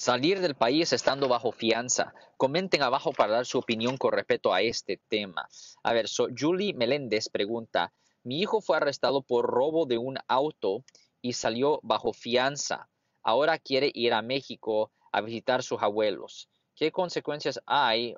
Salir del país estando bajo fianza. Comenten abajo para dar su opinión con respecto a este tema. A ver, Julie Meléndez pregunta, mi hijo fue arrestado por robo de un auto y salió bajo fianza. Ahora quiere ir a México a visitar sus abuelos. ¿Qué consecuencias hay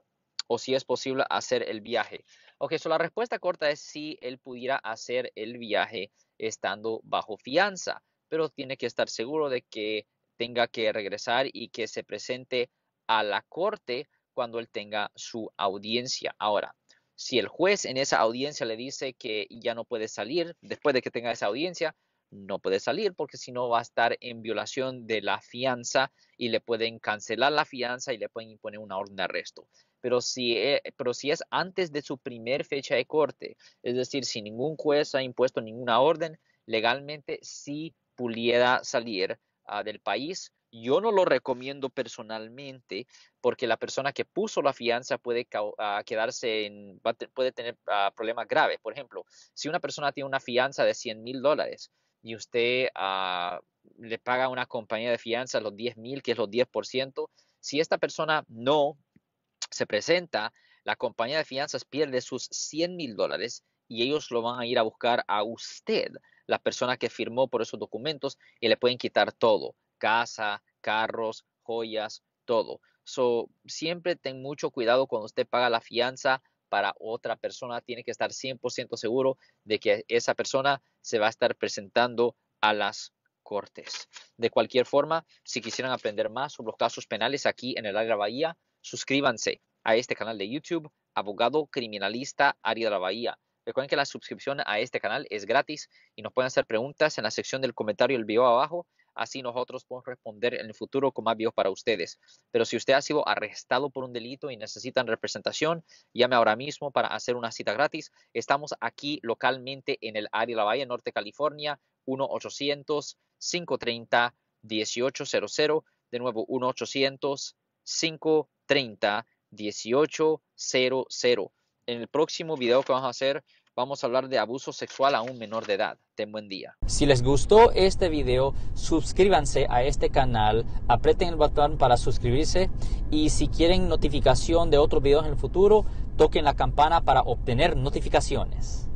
o si es posible hacer el viaje? Ok, so la respuesta corta es si él pudiera hacer el viaje estando bajo fianza, pero tiene que estar seguro de que tenga que regresar y que se presente a la corte cuando él tenga su audiencia. Ahora, si el juez en esa audiencia le dice que ya no puede salir, después de que tenga esa audiencia, no puede salir porque si no va a estar en violación de la fianza y le pueden cancelar la fianza y le pueden imponer una orden de arresto. Pero si, eh, pero si es antes de su primer fecha de corte, es decir, si ningún juez ha impuesto ninguna orden, legalmente sí pudiera salir Ah, del país. Yo no lo recomiendo personalmente porque la persona que puso la fianza puede ah, quedarse en, puede tener ah, problemas graves. Por ejemplo, si una persona tiene una fianza de 100 mil dólares y usted le paga a una compañía de fianzas los 10 mil, que es los 10%, si esta persona no se presenta, la compañía de fianzas pierde sus 100 mil dólares y ellos lo van a ir a buscar a usted, la persona que firmó por esos documentos, y le pueden quitar todo, casa, carros, joyas, todo. So, siempre ten mucho cuidado cuando usted paga la fianza para otra persona. Tiene que estar 100% seguro de que esa persona se va a estar presentando a las cortes. De cualquier forma, si quisieran aprender más sobre los casos penales aquí en el área de la Bahía, suscríbanse a este canal de YouTube, Abogado Criminalista Área de la Bahía. Recuerden que la suscripción a este canal es gratis y nos pueden hacer preguntas en la sección del comentario del video abajo. Así nosotros podemos responder en el futuro con más videos para ustedes. Pero si usted ha sido arrestado por un delito y necesitan representación, llame ahora mismo para hacer una cita gratis. Estamos aquí localmente en el área de la Bahía Norte, California, 1-800-530-1800. De nuevo, 1-800-530-1800 en el próximo video que vamos a hacer vamos a hablar de abuso sexual a un menor de edad. Ten buen día. Si les gustó este video, suscríbanse a este canal, aprieten el botón para suscribirse y si quieren notificación de otros videos en el futuro, toquen la campana para obtener notificaciones.